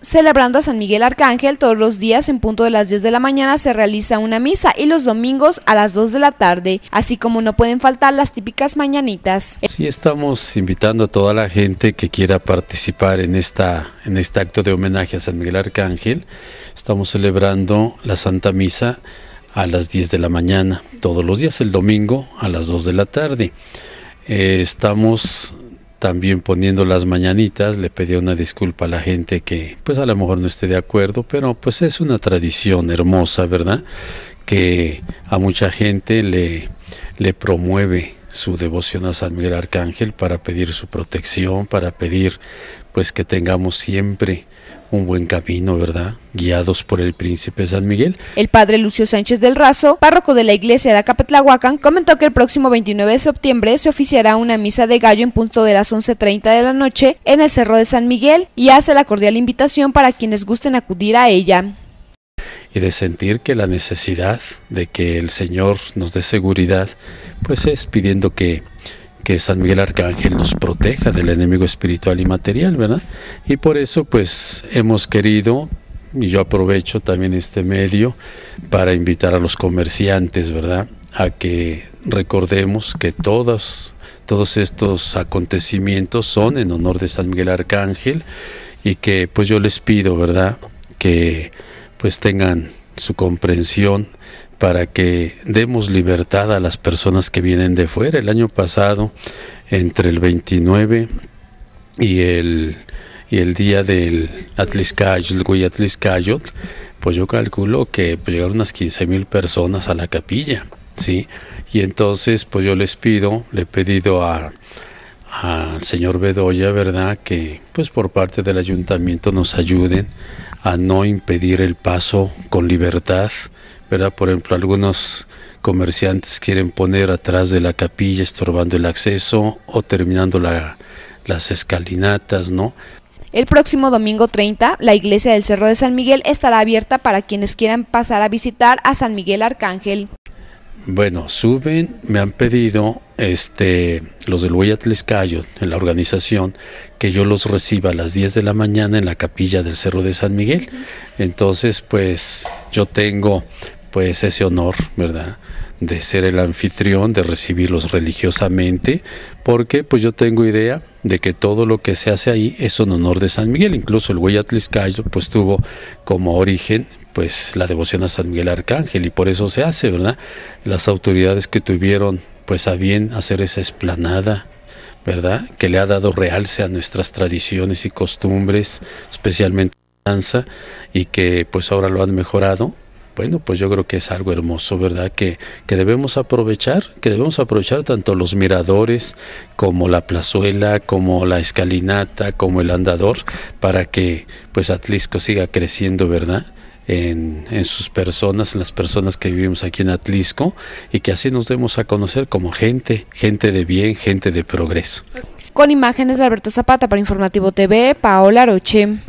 celebrando a San Miguel Arcángel, todos los días en punto de las 10 de la mañana se realiza una misa y los domingos a las 2 de la tarde, así como no pueden faltar las típicas mañanitas. Sí, estamos invitando a toda la gente que quiera participar en, esta, en este acto de homenaje a San Miguel Arcángel. Estamos celebrando la Santa Misa a las 10 de la mañana, todos los días, el domingo a las 2 de la tarde. Eh, estamos también poniendo las mañanitas, le pedí una disculpa a la gente que pues a lo mejor no esté de acuerdo, pero pues es una tradición hermosa, ¿verdad? Que a mucha gente le, le promueve su devoción a San Miguel Arcángel para pedir su protección, para pedir pues que tengamos siempre un buen camino, ¿verdad? Guiados por el príncipe San Miguel. El padre Lucio Sánchez del Razo, párroco de la iglesia de Acapetlahuacan, comentó que el próximo 29 de septiembre se oficiará una misa de gallo en punto de las 11.30 de la noche en el Cerro de San Miguel y hace la cordial invitación para quienes gusten acudir a ella. Y de sentir que la necesidad de que el Señor nos dé seguridad, pues es pidiendo que que San Miguel Arcángel nos proteja del enemigo espiritual y material, ¿verdad? Y por eso pues hemos querido y yo aprovecho también este medio para invitar a los comerciantes, ¿verdad? A que recordemos que todos estos acontecimientos son en honor de San Miguel Arcángel y que pues yo les pido, ¿verdad? Que pues tengan su comprensión para que demos libertad a las personas que vienen de fuera. El año pasado, entre el 29 y el, y el día del Atliscayot, pues yo calculo que pues, llegaron unas 15 mil personas a la capilla, ¿sí? Y entonces, pues yo les pido, le he pedido al señor Bedoya, ¿verdad? Que pues por parte del ayuntamiento nos ayuden a no impedir el paso con libertad verá Por ejemplo, algunos comerciantes quieren poner atrás de la capilla estorbando el acceso o terminando las escalinatas, ¿no? El próximo domingo 30, la iglesia del Cerro de San Miguel estará abierta para quienes quieran pasar a visitar a San Miguel Arcángel. Bueno, suben, me han pedido este, los del Hueyatlescayo, en la organización, que yo los reciba a las 10 de la mañana en la capilla del Cerro de San Miguel. Entonces, pues yo tengo pues ese honor, ¿verdad? de ser el anfitrión, de recibirlos religiosamente, porque pues yo tengo idea de que todo lo que se hace ahí es un honor de San Miguel, incluso el Hueyatliscayo pues tuvo como origen pues la devoción a San Miguel Arcángel y por eso se hace, ¿verdad? Las autoridades que tuvieron pues a bien hacer esa esplanada ¿verdad? que le ha dado realce a nuestras tradiciones y costumbres, especialmente danza, y que pues ahora lo han mejorado, bueno, pues yo creo que es algo hermoso, ¿verdad? Que, que debemos aprovechar, que debemos aprovechar tanto los miradores como la plazuela, como la escalinata, como el andador, para que pues Atlisco siga creciendo, ¿verdad? En, en, sus personas, en las personas que vivimos aquí en Atlisco y que así nos demos a conocer como gente, gente de bien, gente de progreso. Con imágenes de Alberto Zapata para Informativo TV, Paola Roche.